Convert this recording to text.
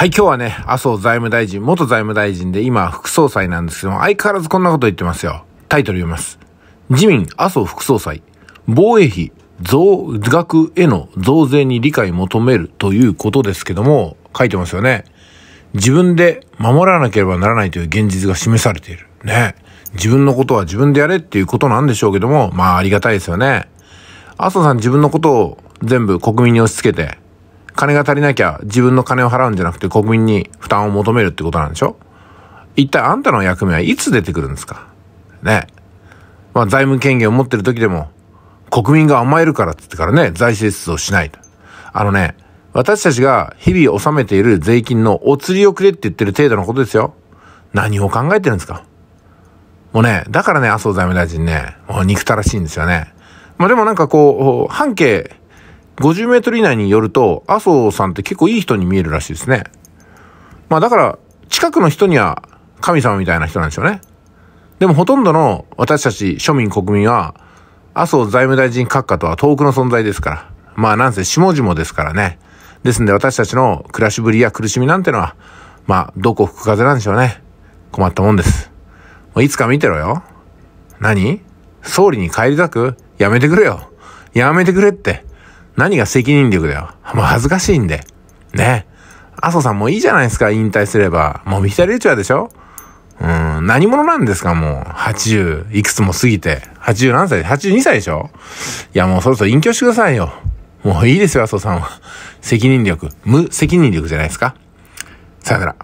はい、今日はね、麻生財務大臣、元財務大臣で今副総裁なんですけども、相変わらずこんなこと言ってますよ。タイトル読みます。自民、麻生副総裁、防衛費、増額への増税に理解求めるということですけども、書いてますよね。自分で守らなければならないという現実が示されている。ね。自分のことは自分でやれっていうことなんでしょうけども、まあありがたいですよね。麻生さん自分のことを全部国民に押し付けて、金が足りなきゃ自分の金を払うんじゃなくて国民に負担を求めるってことなんでしょ一体あんたの役目はいつ出てくるんですかね。まあ財務権限を持ってる時でも国民が甘えるからって言ってからね、財政出動しないと。あのね、私たちが日々納めている税金のお釣りをくれって言ってる程度のことですよ。何を考えてるんですかもうね、だからね、麻生財務大臣ね、もう憎たらしいんですよね。まあでもなんかこう、半径50メートル以内によると、麻生さんって結構いい人に見えるらしいですね。まあだから、近くの人には神様みたいな人なんでしょうね。でもほとんどの私たち庶民国民は、麻生財務大臣閣下とは遠くの存在ですから。まあなんせ下々ですからね。ですんで私たちの暮らしぶりや苦しみなんてのは、まあ、どこ吹く風なんでしょうね。困ったもんです。もういつか見てろよ。何総理に帰りたくやめてくれよ。やめてくれって。何が責任力だよ。もう恥ずかしいんで。ね。麻生さんもいいじゃないですか、引退すれば。もうビタリウチャーでしょうん、何者なんですか、もう。80、いくつも過ぎて。80何歳 ?82 歳でしょいや、もうそろそろ隠居してくださいよ。もういいですよ、麻生さんは。責任力。無責任力じゃないですか。さよなら。